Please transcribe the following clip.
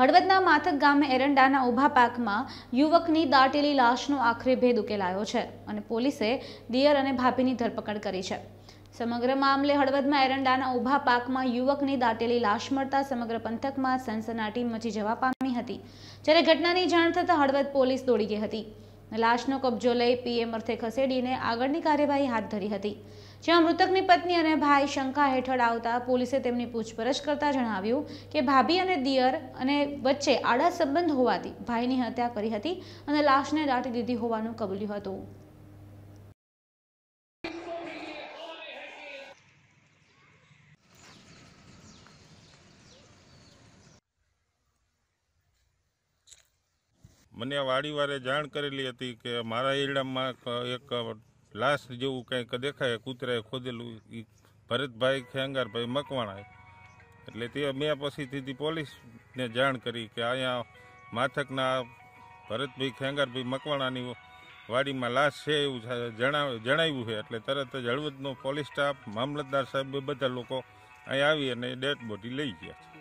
હળવદના માથક ગામે એરંડાના ઊભા પાકમાં યુવકની દાટેલી લાશનો આખરે ભેદ ઉકેલાયો છે અને પોલીસે દિયર અને ભાભીની ધરપકડ કરી છે સમગ્ર મામલે હળવદમાં એરંડાના ઉભા પાકમાં યુવકની દાટેલી લાશ મળતા સમગ્ર પંથકમાં સનસનાટી મચી જવા પામી હતી જ્યારે ઘટનાની જાણ થતાં હળવદ પોલીસ દોડી ગઈ હતી લાશનો કબજો લઈ પીએમ અર્થે ખસેડીને આગળની કાર્યવાહી હાથ ધરી હતી જ્યાં મૃતકની પત્ની અને ભાઈ શંકા હેઠળ આવતા પોલીસે તેમની પૂછપરછ કરતા જણાવ્યું કે ભાભી અને દિયર અને વચ્ચે આડા સંબંધ હોવાથી ભાઈની હત્યા કરી હતી અને લાશને દાટી દીધી હોવાનું કબૂલ્યું હતું મને વાડીવારે જાણ કરેલી હતી કે મારા એરડામાં એક લાશ જેવું કંઈક દેખાય કૂતરાએ ખોદેલું એ ભરતભાઈ ખેંગારભાઈ મકવાણાએ એટલે તે મેં પછી સીધી પોલીસને જાણ કરી કે અહીંયા માથકના ભરતભાઈ ખેંગારભાઈ મકવાણાની વાડીમાં લાશ છે એવું જણાવ્યું છે એટલે તરત જ હળવદનો પોલીસ સ્ટાફ મામલતદાર સાહેબ બધા લોકો અહીંયા આવી અને ડેડ બોડી લઈ ગયા છે